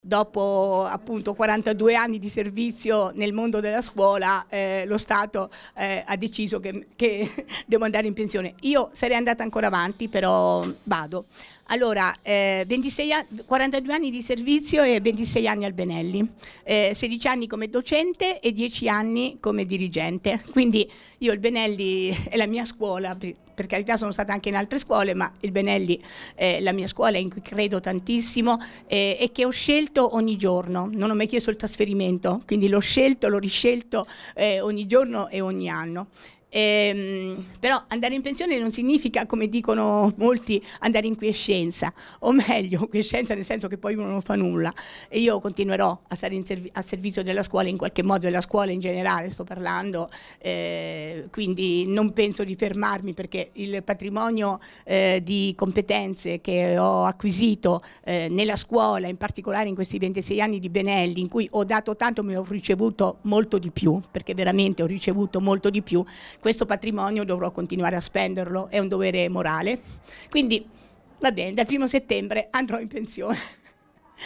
Dopo appunto 42 anni di servizio nel mondo della scuola, eh, lo Stato eh, ha deciso che, che devo andare in pensione. Io sarei andata ancora avanti, però vado. Allora, eh, 26, 42 anni di servizio e 26 anni al Benelli, eh, 16 anni come docente e 10 anni come dirigente. Quindi io il Benelli è la mia scuola, per carità sono stata anche in altre scuole, ma il Benelli è la mia scuola in cui credo tantissimo eh, e che ho scelto scelto ogni giorno, non ho mai chiesto il trasferimento, quindi l'ho scelto, l'ho riscelto eh, ogni giorno e ogni anno. Ehm, però andare in pensione non significa, come dicono molti, andare in quiescenza, o meglio, quiescenza nel senso che poi uno non fa nulla. E io continuerò a stare servi a servizio della scuola, in qualche modo della scuola in generale sto parlando, eh, quindi non penso di fermarmi perché il patrimonio eh, di competenze che ho acquisito eh, nella scuola, in particolare in questi 26 anni di Benelli, in cui ho dato tanto, mi ho ricevuto molto di più, perché veramente ho ricevuto molto di più, questo patrimonio dovrò continuare a spenderlo, è un dovere morale. Quindi va bene, dal primo settembre andrò in pensione.